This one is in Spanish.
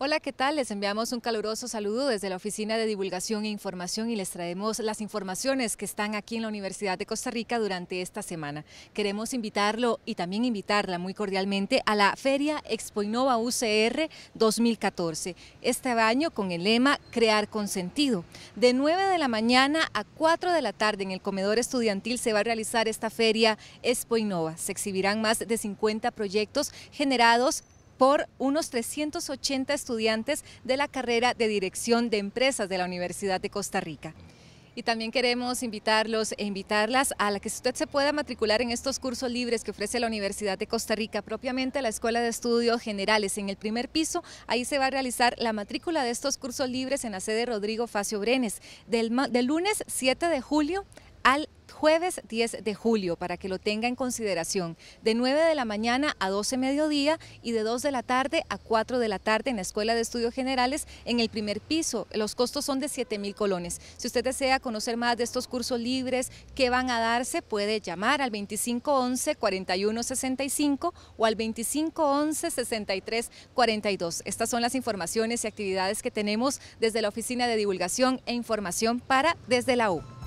Hola, ¿qué tal? Les enviamos un caluroso saludo desde la Oficina de Divulgación e Información y les traemos las informaciones que están aquí en la Universidad de Costa Rica durante esta semana. Queremos invitarlo y también invitarla muy cordialmente a la Feria Expo UCR 2014, este año con el lema Crear con Sentido. De 9 de la mañana a 4 de la tarde en el comedor estudiantil se va a realizar esta feria Expo Innova. Se exhibirán más de 50 proyectos generados por unos 380 estudiantes de la carrera de Dirección de Empresas de la Universidad de Costa Rica. Y también queremos invitarlos e invitarlas a la que usted se pueda matricular en estos cursos libres que ofrece la Universidad de Costa Rica, propiamente la Escuela de Estudios Generales en el primer piso. Ahí se va a realizar la matrícula de estos cursos libres en la sede Rodrigo Facio Brenes del, del lunes 7 de julio al jueves 10 de julio para que lo tenga en consideración, de 9 de la mañana a 12 mediodía y de 2 de la tarde a 4 de la tarde en la Escuela de Estudios Generales en el primer piso. Los costos son de 7 mil colones. Si usted desea conocer más de estos cursos libres que van a darse, puede llamar al 2511-4165 o al 2511-6342. Estas son las informaciones y actividades que tenemos desde la Oficina de Divulgación e Información para Desde la U.